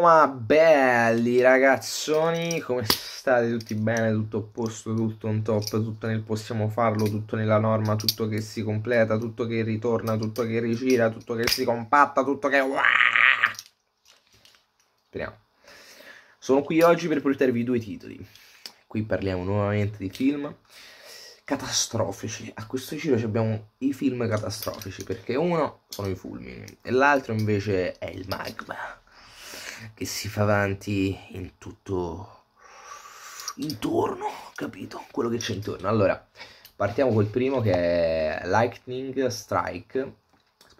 Ma belli ragazzoni, come state? Tutti bene, tutto a posto, tutto on top, tutto nel possiamo farlo, tutto nella norma, tutto che si completa, tutto che ritorna, tutto che rigira, tutto che si compatta, tutto che... Speriamo. Sono qui oggi per portarvi due titoli. Qui parliamo nuovamente di film catastrofici. A questo giro abbiamo i film catastrofici, perché uno sono i fulmini e l'altro invece è il magma che si fa avanti in tutto intorno, capito? Quello che c'è intorno. Allora, partiamo col primo che è Lightning Strike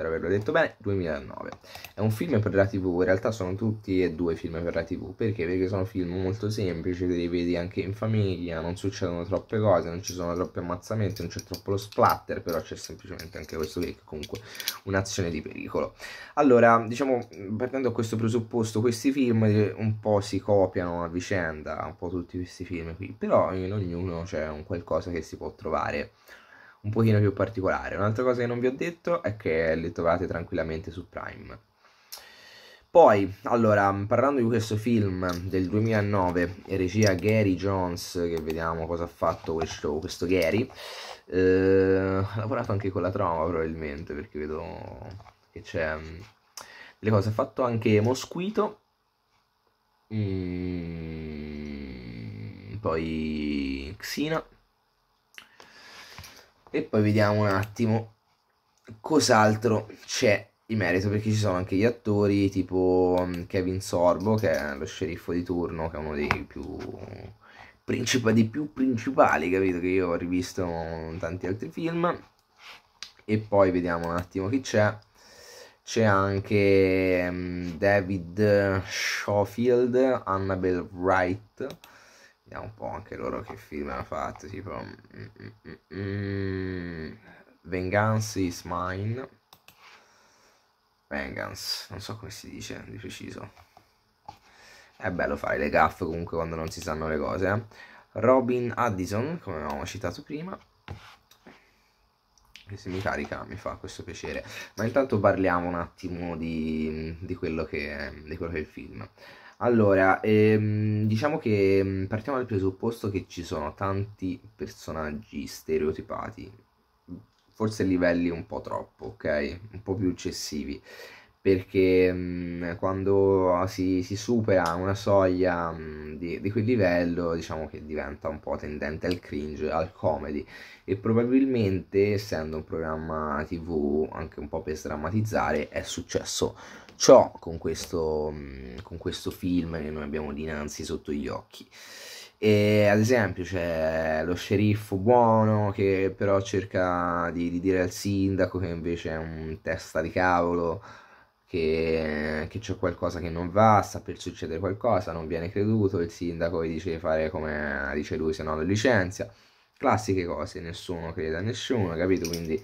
spero averlo detto bene, 2009. È un film per la tv, in realtà sono tutti e due film per la tv, perché? Perché sono film molto semplici, te li vedi anche in famiglia, non succedono troppe cose, non ci sono troppi ammazzamenti, non c'è troppo lo splatter, però c'è semplicemente anche questo che è comunque un'azione di pericolo. Allora, diciamo, partendo da questo presupposto, questi film un po' si copiano a vicenda, un po' tutti questi film qui, però in ognuno c'è un qualcosa che si può trovare un pochino più particolare. Un'altra cosa che non vi ho detto è che le trovate tranquillamente su Prime. Poi, allora, parlando di questo film del 2009, regia Gary Jones, che vediamo cosa ha fatto questo, questo Gary, eh, ha lavorato anche con la trama probabilmente, perché vedo che c'è mm, delle cose. Ha fatto anche Mosquito, mm, poi Xina, e poi vediamo un attimo cos'altro c'è in merito perché ci sono anche gli attori tipo mm, Kevin Sorbo che è lo sceriffo di turno che è uno dei più principa dei più principali capito che io ho rivisto in tanti altri film e poi vediamo un attimo chi c'è c'è anche mm, David Schofield Annabelle Wright Vediamo un po' anche loro che film hanno fatto, tipo... Mm, mm, mm, mm. Vengancy is mine. Vengeance, non so come si dice di preciso. È bello fare le gaffe comunque quando non si sanno le cose. Eh. Robin Addison, come avevamo citato prima. Che se mi carica mi fa questo piacere. Ma intanto parliamo un attimo di, di, quello, che di quello che è il film. Allora, ehm, diciamo che mhmm, partiamo dal presupposto che ci sono tanti personaggi stereotipati, forse livelli un po' troppo, ok? Un po' più eccessivi, perché mh, mhmm, quando si, si, supera una soglia mh, mhmm, di, di, quel livello, diciamo che diventa un po' tendente al cringe, al comedy, e probabilmente, essendo un programma TV anche un po' per sdrammatizzare, è successo ciò con questo, con questo film che noi abbiamo dinanzi sotto gli occhi. E ad esempio c'è lo sceriffo buono che però cerca di, di dire al sindaco che invece è un testa di cavolo, che, che, c'è qualcosa che non va, sta per succedere qualcosa, non viene creduto, il sindaco gli dice di fare come dice lui, se no lo licenzia. Classiche cose, nessuno crede a nessuno, capito? Quindi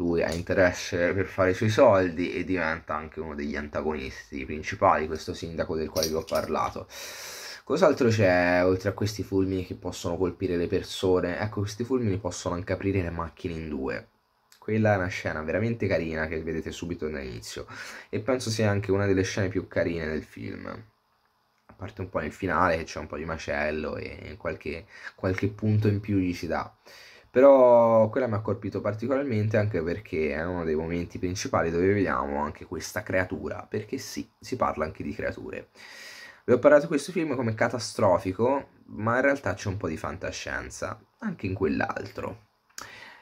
lui ha interesse per fare i suoi soldi e diventa anche uno degli antagonisti principali, questo sindaco del quale vi ho parlato. Cos'altro c'è oltre a questi fulmini che possono colpire le persone? Ecco, questi fulmini possono anche aprire le macchine in due. Quella è una scena veramente carina che vedete subito dall'inizio e penso sia anche una delle scene più carine del film. A parte un po' nel finale che c'è un po' di macello e qualche, qualche punto in più gli si dà però quella mi ha colpito particolarmente anche perché è uno dei momenti principali dove vediamo anche questa creatura, perché sì, si parla anche di creature. Vi ho parlato di questo film come catastrofico, ma in realtà c'è un po' di fantascienza, anche in quell'altro.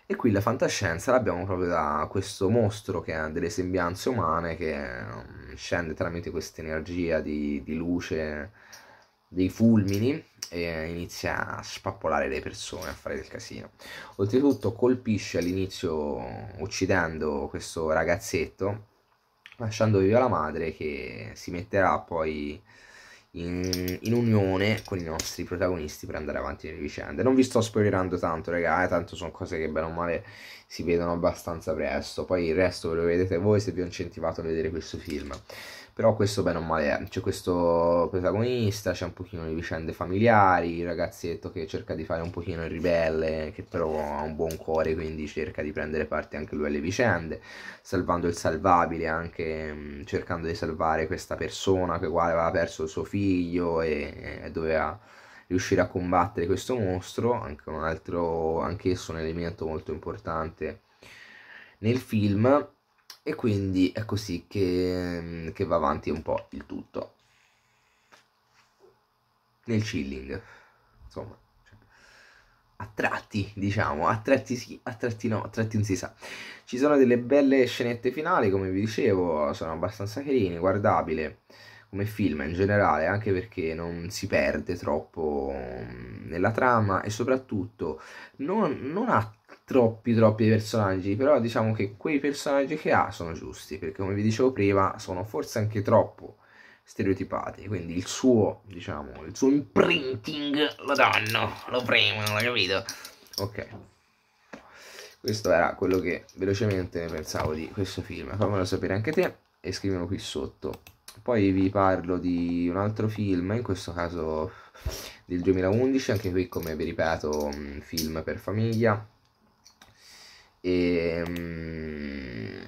E qui la fantascienza l'abbiamo proprio da questo mostro che ha delle sembianze umane, che mm, scende tramite questa energia di, di luce dei fulmini e inizia a spappolare le persone, a fare del casino. Oltretutto colpisce all'inizio uccidendo questo ragazzetto, lasciando viva la madre che si metterà poi in, in, unione con i nostri protagonisti per andare avanti nelle vicende. Non vi sto spoilerando tanto, raga, eh, tanto sono cose che bene o male si vedono abbastanza presto. Poi il resto ve lo vedete voi se vi ho incentivato a vedere questo film. Però questo bene o male è, c'è questo protagonista, c'è un pochino di vicende familiari, il ragazzetto che cerca di fare un pochino il ribelle, che però ha un buon cuore, quindi cerca di prendere parte anche lui alle vicende, salvando il salvabile, anche cercando di salvare questa persona che uguale aveva perso il suo figlio e, e doveva riuscire a combattere questo mostro, anche un altro, anch'esso un elemento molto importante nel film e quindi è così che, mm, che va avanti un po' il tutto nel chilling insomma cioè, a tratti, diciamo, a tratti sì, a tratti no, a tratti non si sa. Ci sono delle belle scenette finali, come vi dicevo, sono abbastanza carini guardabile come film in generale, anche perché non si perde troppo mm, nella trama e soprattutto non, non ha troppi troppi personaggi, però diciamo che quei personaggi che ha sono giusti, perché come vi dicevo prima sono forse anche troppo stereotipati, quindi il suo, diciamo, il suo imprinting lo danno, lo premono, l'ho capito? Ok. Questo era quello che velocemente ne pensavo di questo film, fammelo sapere anche te e scrivilo qui sotto. Poi vi parlo di un altro film, in questo caso del 2011, anche qui come vi ripeto, film per famiglia, e, um,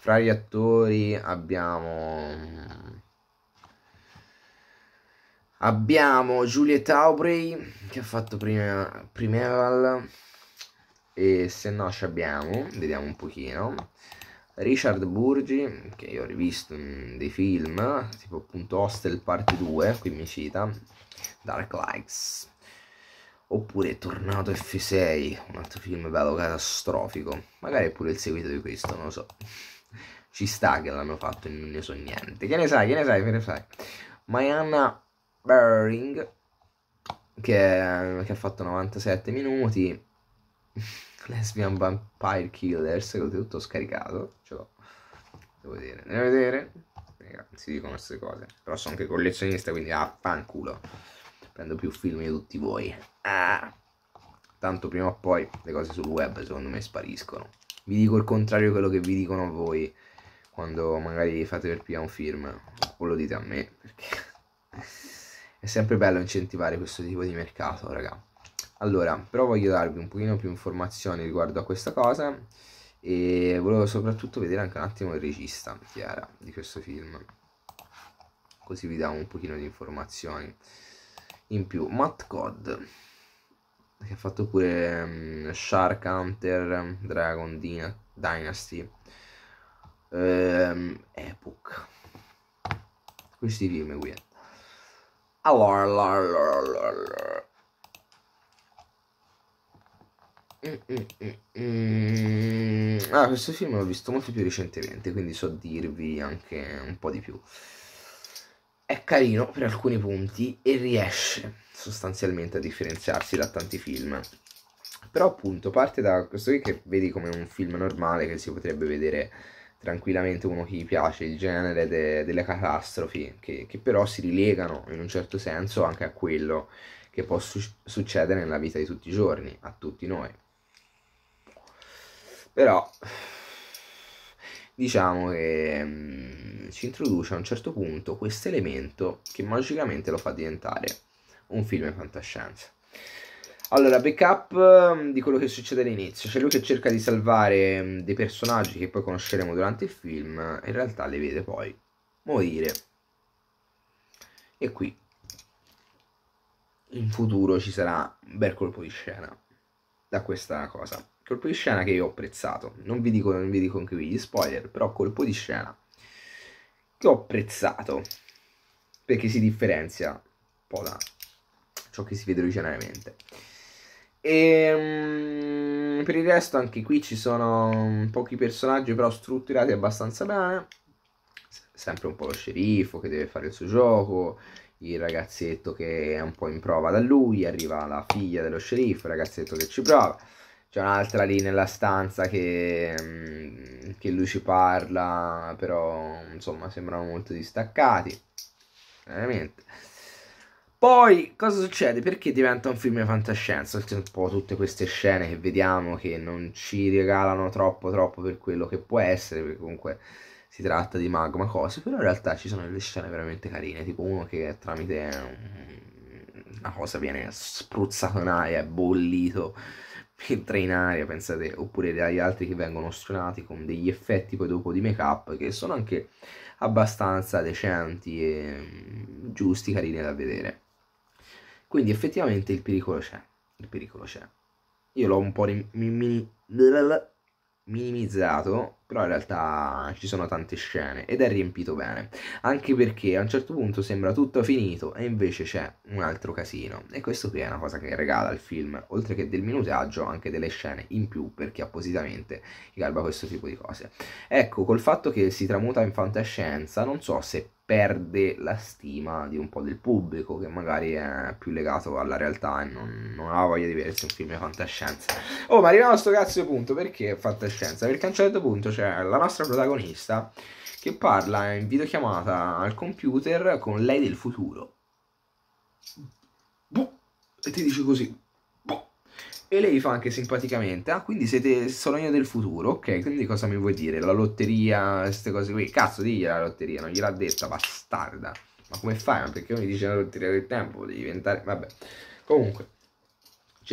fra gli attori abbiamo... Abbiamo Juliette Aubrey che ha fatto prima, Primeval e se no ci abbiamo, vediamo un pochino, Richard Burgi che io ho rivisto in dei film tipo appunto Hostel Parte 2, qui mi cita, Dark Likes Oppure Tornado F6, un altro film bello catastrofico. Magari è pure il seguito di questo, non lo so. Ci sta che l'hanno fatto e non ne so niente. Che ne sai, che ne sai, che ne sai. Mayanna Bering, che, che ha fatto 97 minuti. Lesbian Vampire Killers, che ho tutto scaricato. Ce l'ho. Devo vedere, devo vedere. Ragazzi, dicono queste cose. Però sono anche collezionista, quindi affanculo. Ah, prendo più film di tutti voi. Ah. Tanto prima o poi le cose sul web secondo me spariscono. Vi dico il contrario di quello che vi dicono voi quando magari fate per prima un film. O lo dite a me, perché è sempre bello incentivare questo tipo di mercato, raga. Allora, però voglio darvi un pochino più informazioni riguardo a questa cosa e volevo soprattutto vedere anche un attimo il regista, Chiara, di questo film. Così vi dà un pochino di informazioni in più Matt Cod che ha fatto pure um, Shark Hunter Dragon Dina, Dynasty um, Epoch questi film qui allora, allora, allora, allora. Mm, mm, mm, mm, ah, questo film l'ho visto molto più recentemente, quindi so dirvi anche un po' di più è carino per alcuni punti e riesce sostanzialmente a differenziarsi da tanti film. Però appunto parte da questo qui che vedi come un film normale che si potrebbe vedere tranquillamente uno che gli piace il genere de- delle catastrofi, che-, che però si rilegano in un certo senso anche a quello che può su- succedere nella vita di tutti i giorni, a tutti noi. Però diciamo che mh, mm, ci introduce a un certo punto questo elemento che magicamente lo fa diventare un film fantascienza. Allora, backup mm, di quello che succede all'inizio. C'è lui che cerca di salvare mm, dei personaggi che poi conosceremo durante il film, in realtà li vede poi morire. E qui in futuro ci sarà un bel colpo di scena da questa cosa colpo di scena che io ho apprezzato. Non vi dico, non vi dico anche qui gli spoiler, però colpo di scena che ho apprezzato perché si differenzia un po' da ciò che si vede originariamente. E ehm, per il resto anche qui ci sono pochi personaggi però strutturati abbastanza bene. Sempre un po' lo sceriffo che deve fare il suo gioco, il ragazzetto che è un po' in prova da lui, arriva la figlia dello sceriffo, il ragazzetto che ci prova c'è un'altra lì nella stanza che, mm, che, lui ci parla, però insomma sembrano molto distaccati. Veramente. Poi cosa succede? Perché diventa un film di fantascienza? Un po' tutte queste scene che vediamo che non ci regalano troppo troppo per quello che può essere, perché comunque si tratta di magma cose, però in realtà ci sono delle scene veramente carine, tipo uno che tramite mm, una cosa viene spruzzato in aria, bollito entra in aria, pensate, oppure dagli altri che vengono suonati con degli effetti poi dopo di make up che sono anche abbastanza decenti e mm, giusti, carini da vedere. Quindi effettivamente il pericolo c'è, il pericolo c'è. Io l'ho un po' rim- mini- minimizzato, però in realtà ci sono tante scene ed è riempito bene, anche perché a un certo punto sembra tutto finito e invece c'è un altro casino e questo qui è una cosa che regala il film, oltre che del minutaggio anche delle scene in più per chi appositamente calba questo tipo di cose. Ecco, col fatto che si tramuta in fantascienza non so se perde la stima di un po' del pubblico che magari è più legato alla realtà e non, non ha voglia di vedersi un film di fantascienza. Oh, ma arriviamo a sto cazzo punto, perché fantascienza? Perché a un certo punto c'è la nostra protagonista che parla in videochiamata al computer con lei del futuro. Boh, e ti dice così, e lei fa anche simpaticamente, ah quindi siete io del futuro, ok, quindi cosa mi vuoi dire? La lotteria, queste cose qui, cazzo digli la lotteria, non gliel'ha detta, bastarda. Ma come fai? Ma perché mi dice la lotteria del tempo? Devi diventare... vabbè. Comunque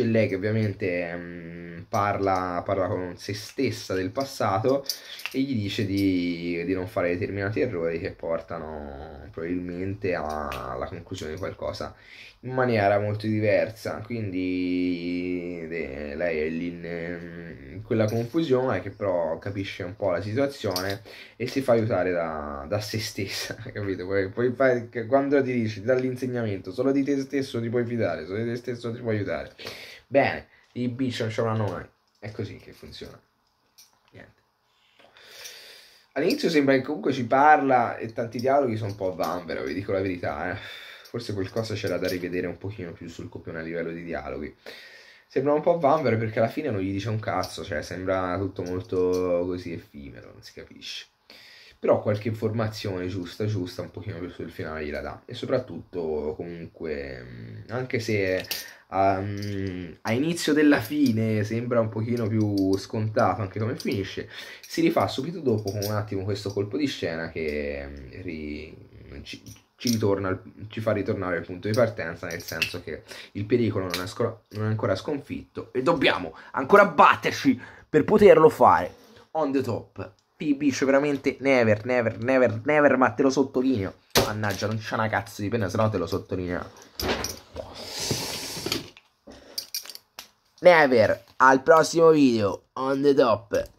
c'è lei che ovviamente mh, parla, parla, con se stessa del passato e gli dice di, di non fare determinati errori che portano probabilmente alla conclusione di qualcosa in maniera molto diversa. Quindi de, lei è lì in, in, quella confusione che però capisce un po' la situazione e si fa aiutare da, da se stessa, capito? Poi, poi fai, quando ti dici, dall'insegnamento, solo di te stesso ti puoi fidare, solo di te stesso ti puoi aiutare. Bene, i bici non ce l'hanno mai. È così che funziona. Niente. All'inizio sembra che comunque ci parla e tanti dialoghi sono un po' a vi dico la verità. Eh. Forse qualcosa c'era da rivedere un pochino più sul copione a livello di dialoghi. Sembra un po' a perché alla fine non gli dice un cazzo, cioè sembra tutto molto così effimero, non si capisce però qualche informazione giusta, giusta, un pochino più sul finale gliela dà. E soprattutto, comunque, anche se a, ehm, a, inizio della fine sembra un pochino più scontato anche come finisce, si rifà subito dopo con un attimo questo colpo di scena che ri, ci, ci, ritorna, ci, fa ritornare al punto di partenza, nel senso che il pericolo non è, non è ancora sconfitto e dobbiamo ancora batterci per poterlo fare. On the top. PB, cioè veramente never, never, never, never, ma te lo sottolineo. Mannaggia, non c'è una cazzo di penna, se no te lo sottolineo. Never, al prossimo video, on the top.